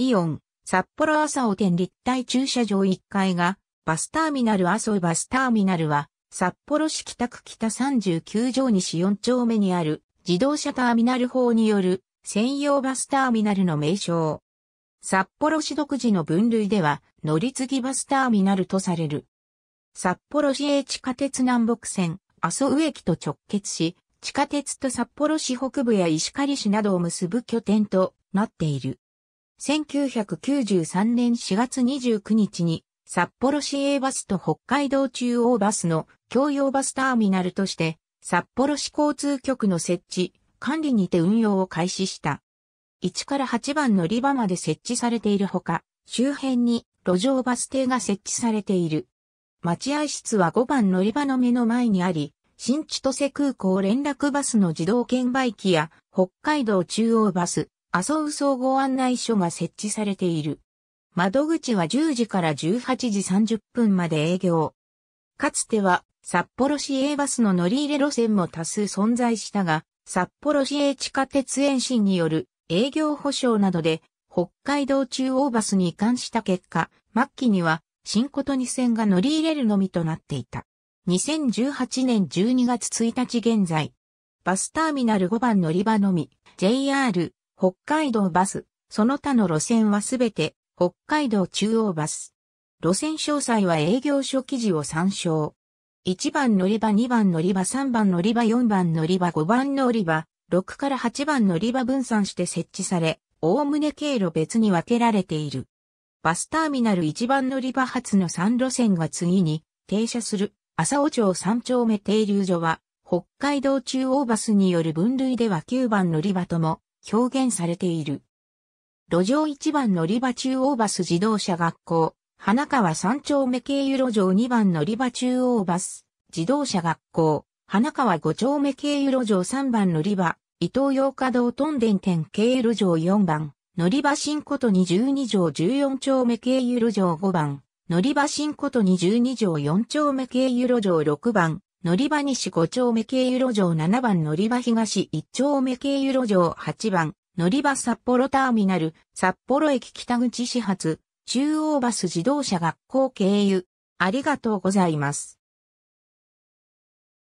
イオン、札幌朝生店立体駐車場1階が、バスターミナル麻生バスターミナルは、札幌市北区北39条西4丁目にある自動車ターミナル法による専用バスターミナルの名称。札幌市独自の分類では乗り継ぎバスターミナルとされる。札幌市営地下鉄南北線、麻生駅と直結し、地下鉄と札幌市北部や石狩市などを結ぶ拠点となっている。1993年4月29日に、札幌市営バスと北海道中央バスの共用バスターミナルとして、札幌市交通局の設置、管理にて運用を開始した。1から8番乗り場まで設置されているほか、周辺に路上バス停が設置されている。待合室は5番乗り場の目の前にあり、新千歳空港連絡バスの自動券売機や北海道中央バス、麻生総合案内所が設置されている。窓口は10時から18時30分まで営業。かつては札幌市営バスの乗り入れ路線も多数存在したが、札幌市営地下鉄延伸による営業保障などで北海道中央バスに移管した結果、末期には新琴二線が乗り入れるのみとなっていた。2018年12月1日現在、バスターミナル5番乗り場のみ、JR 北海道バス、その他の路線はすべて北海道中央バス。路線詳細は営業所記事を参照。1番乗り場、2番乗り場、3番乗り場、4番乗り場、5番乗り場、6から8番乗り場分散して設置され、おおむね経路別に分けられている。バスターミナル1番乗り場発の3路線が次に停車する朝尾町3丁目停留所は北海道中央バスによる分類では9番乗り場とも表現されている。路上1番乗り場中央バス自動車学校、花川三丁目経由路上2番乗り場中央バス、自動車学校、花川5丁目経由路上3番乗り場、伊東洋華堂東電店経由路上4番、乗り場新ことに12条14丁目経由路上5番、乗り場新ことに12条4丁目経由路上6番、乗り場西5丁目経由路上7番乗り場東1丁目経由路上8番乗り場札幌ターミナル札幌駅北口始発中央バス自動車学校経由ありがとうございます。